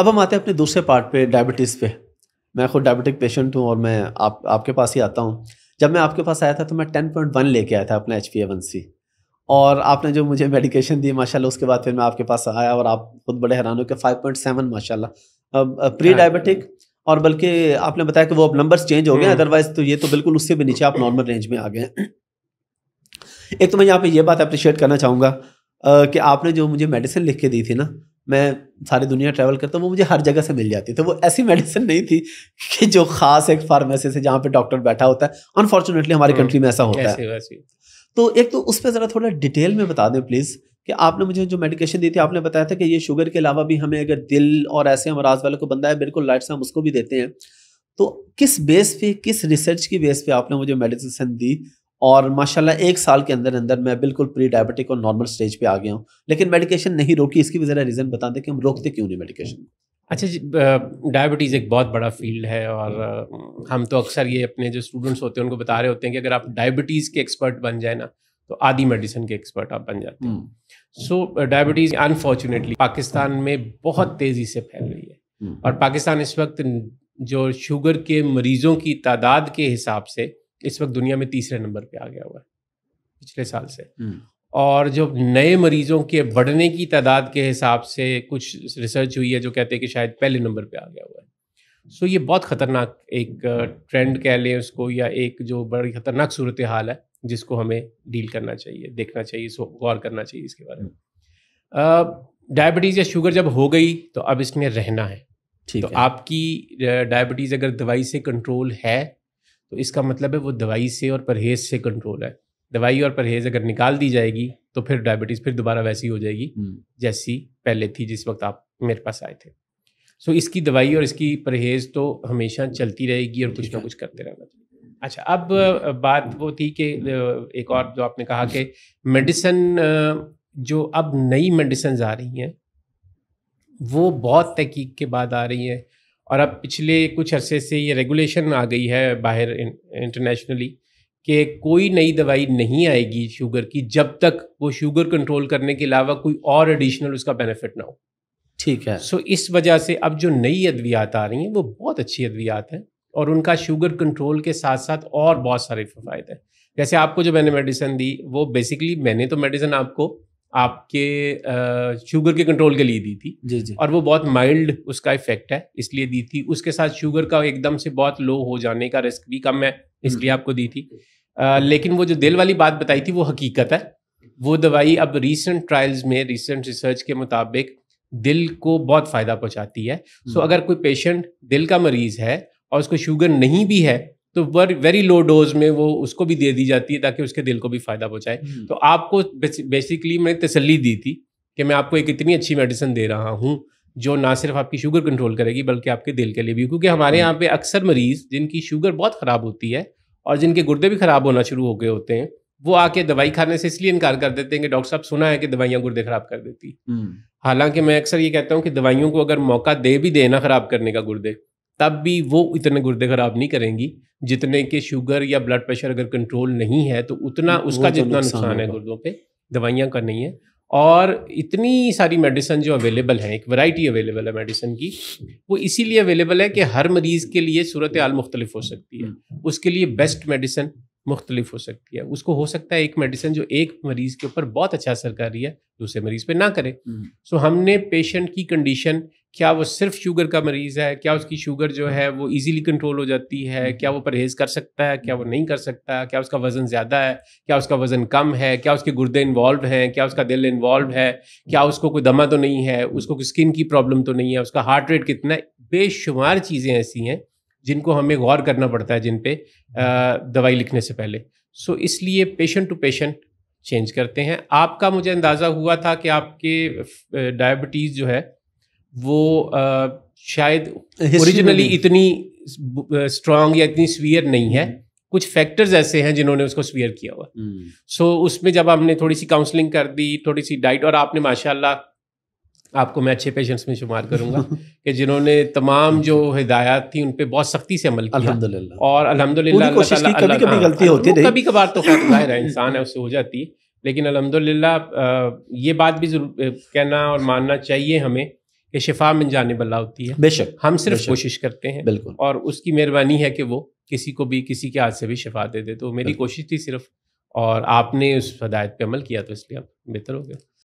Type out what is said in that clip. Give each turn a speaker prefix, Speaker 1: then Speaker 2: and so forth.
Speaker 1: अब हम आते हैं अपने दूसरे पार्ट पे डायबिटीज़ पे मैं खुद डायबिटिक पेशेंट हूँ और मैं आप आपके पास ही आता हूँ जब मैं आपके पास आया था तो मैं टेन पॉइंट वन लेके आया था अपना H P A one C और आपने जो मुझे मेडिकेशन दी माशाल्लाह उसके बाद फिर मैं आपके पास आया और आप खुद बड़े हैरान हो कि फाइव पॉइंट सेवन माशा प्री डायबिटिक और बल्कि आपने बताया कि वो अब नंबर्स चेंज हो गए अदरवाइज हम्म। तो ये तो बिल्कुल उससे भी नीचे आप नॉर्मल रेंज में आ गए एक तो मैं यहाँ पे ये बात अप्रिशिएट करना चाहूँगा कि आपने जो मुझे मेडिसिन लिख के दी थी ना मैं सारी दुनिया ट्रैवल करता हूँ वो मुझे हर जगह से मिल जाती तो वो ऐसी मेडिसिन नहीं थी कि जो खास एक फार्मेसी से जहाँ पे डॉक्टर बैठा होता है अनफॉर्चुनेटली हमारी कंट्री हम्म। में ऐसा होता है तो एक तो उस पर ज़रा थोड़ा डिटेल में बता दें प्लीज़ कि आपने मुझे जो मेडिकेशन दी थी आपने बताया था कि ये शुगर के अलावा भी हमें अगर दिल और ऐसे अमराज वाले को बंदा है बिल्कुल लाइट से हम उसको भी देते हैं तो किस बेस पे किस रिसर्च की बेस पे आपने मुझे मेडिसिन दी और माशाल्लाह एक साल के अंदर अंदर मैं बिल्कुल प्री डायबिटिक और नॉर्मल स्टेज पे आ गया हूँ लेकिन मेडिकेशन नहीं रोकी इसकी भी ज़रा रीज़न बता दें कि हम रोकते क्यों नहीं मेडिकेशन
Speaker 2: अच्छा जी डायबिटीज़ एक बहुत बड़ा फील्ड है और हम तो अक्सर ये अपने जो स्टूडेंट्स होते हैं उनको बता रहे होते हैं कि अगर आप डायबिटीज़ के एक्सपर्ट बन जाए ना तो आदि मेडिसिन के एक्सपर्ट आप बन जाते हैं सो डायबिटीज़ अनफॉर्चुनेटली पाकिस्तान में बहुत तेज़ी से फैल रही है हम्म। और पाकिस्तान इस वक्त जो शुगर के मरीजों की तादाद के हिसाब से इस वक्त दुनिया में तीसरे नंबर पे आ गया हुआ है पिछले साल से हम्म। और जो नए मरीजों के बढ़ने की तादाद के हिसाब से कुछ रिसर्च हुई है जो कहते हैं कि शायद पहले नंबर पे आ गया हुआ है सो ये बहुत ख़तरनाक एक ट्रेंड uh, कह लें उसको या एक जो बड़ी ख़तरनाक सूरत हाल है जिसको हमें डील करना चाहिए देखना चाहिए गौर करना चाहिए इसके बारे में डायबिटीज़ हम्म। uh, या शुगर जब हो गई तो अब इसमें रहना है ठीक तो है। आपकी डायबिटीज़ uh, अगर दवाई से कंट्रोल है तो इसका मतलब है वो दवाई से और परहेज से कंट्रोल है दवाई और परहेज अगर निकाल दी जाएगी तो फिर डायबिटीज़ फिर दोबारा वैसी हो जाएगी हम्म। जैसी पहले थी जिस वक्त आप मेरे पास आए थे सो इसकी दवाई और इसकी परहेज तो हमेशा चलती रहेगी और कुछ ना कुछ करते रहना अच्छा अब बात वो थी कि एक और जो आपने कहा कि मेडिसन जो अब नई मेडिसन आ रही हैं वो बहुत तहकीक के बाद आ रही हैं और अब पिछले कुछ अरसे से ये रेगुलेशन आ गई है बाहर इंटरनेशनली कि कोई नई दवाई नहीं आएगी शुगर की जब तक वो शुगर कंट्रोल करने के अलावा कोई और एडिशनल उसका बेनिफिट ना हो ठीक है सो so, इस वजह से अब जो नई अद्वियात आ रही हैं वो बहुत अच्छी अद्वियात हैं और उनका शुगर कंट्रोल के साथ साथ और बहुत सारे फ़ायदे हैं जैसे आपको जो मैंने मेडिसिन दी वो बेसिकली मैंने तो मेडिसिन आपको आपके शुगर के कंट्रोल के लिए दी थी जी जी और वो बहुत माइल्ड उसका इफेक्ट है इसलिए दी थी उसके साथ शुगर का एकदम से बहुत लो हो जाने का रिस्क भी कम है इसलिए हम्म। आपको दी थी आ, लेकिन वो जो दिल वाली बात बताई थी वो हकीकत है वो दवाई अब रीसेंट ट्रायल्स में रीसेंट रिसर्च के मुताबिक दिल को बहुत फ़ायदा पहुंचाती है सो हम्म। अगर कोई पेशेंट दिल का मरीज़ है और उसको शुगर नहीं भी है तो वर वेरी लो डोज में वो उसको भी दे दी जाती है ताकि उसके दिल को भी फ़ायदा पहुँचाए हम्म। तो आपको बेसिकली मैंने तसली दी थी कि मैं आपको एक इतनी अच्छी मेडिसिन दे रहा हूँ जो ना सिर्फ आपकी शुगर कंट्रोल करेगी बल्कि आपके दिल के लिए भी क्योंकि हमारे हम्म। यहाँ पे अक्सर मरीज़ जिनकी शुगर बहुत ख़राब होती है और जिनके गुर्दे भी ख़राब होना शुरू हो गए होते हैं वो आके दवाई खाने से इसलिए इनकार कर देते हैं कि डॉक्टर साहब सुना है कि दवाइयाँ गुर्दे ख़राब कर देती हम्म। हालांकि मैं अक्सर ये कहता हूँ कि दवाइयों को अगर मौका दे भी देना ख़राब करने का गुर्दे तब भी वो इतने गुर्दे खराब नहीं करेंगी जितने के शुगर या ब्लड प्रेशर अगर कंट्रोल नहीं है तो उतना उसका तो जितना नुकसान है गुर्दों पे दवाइयाँ का नहीं है और इतनी सारी मेडिसन जो अवेलेबल हैं एक वैरायटी अवेलेबल है मेडिसन की वो इसीलिए अवेलेबल है कि हर मरीज़ के लिए सूरत हाल मुख्तलिफ हो सकती है हम्म। उसके लिए बेस्ट मेडिसन मुख्तलिफ हो सकती है उसको हो सकता है एक मेडिसिन जो एक मरीज़ के ऊपर बहुत अच्छा असर कर रही है दूसरे मरीज़ पे ना करे हम्म। सो so, हमने पेशेंट की कंडीशन क्या वो सिर्फ शुगर का मरीज़ है क्या उसकी शुगर जो है वो इजीली कंट्रोल हो जाती है हम्म। क्या वो परहेज़ कर सकता है क्या वो नहीं कर सकता क्या उसका वज़न ज़्यादा है क्या उसका वज़न कम है क्या उसके गुर्दे इन्वॉल्व हैं क्या उसका दिल इन्वॉल्व है क्या उसको कोई दमा तो नहीं है उसको कोई स्किन की प्रॉब्लम तो नहीं है उसका हार्ट रेट कितना है बेशुमार चीज़ें ऐसी हैं जिनको हमें गौर करना पड़ता है जिन पे दवाई लिखने से पहले सो so, इसलिए पेशेंट टू पेशेंट चेंज करते हैं आपका मुझे अंदाज़ा हुआ था कि आपके डायबिटीज़ जो है वो आ, शायद ओरिजिनली इतनी स्ट्रांग या इतनी स्वीयर नहीं है हम्म। कुछ फैक्टर्स ऐसे हैं जिन्होंने उसको स्वीयर किया हुआ सो हम्म। so, उसमें जब हमने थोड़ी सी काउंसलिंग कर दी थोड़ी सी डाइट और आपने माशाल्लाह आपको मैं अच्छे पेशेंट्स में शुमार करूंगा कि जिन्होंने तमाम जो हिदायत थी उन पर बहुत सख्ती से अमल किया और अलहमदिल्ला कभी हाँ, गलती हाँ, होती है कभी कभार तो जाहिर है इंसान है उससे हो जाती है लेकिन अलहमदिल्ला ये बात भी कहना और मानना चाहिए हमें कि शिफा मिन जाने बल्ला होती है बेशक हम सिर्फ कोशिश करते हैं बिल्कुल और उसकी मेहरबानी है कि वो किसी को भी किसी के हाथ से भी शिफा दे दे तो मेरी कोशिश थी सिर्फ और आपने उस हदायत पे अमल किया तो इसलिए आप बेहतर हो गए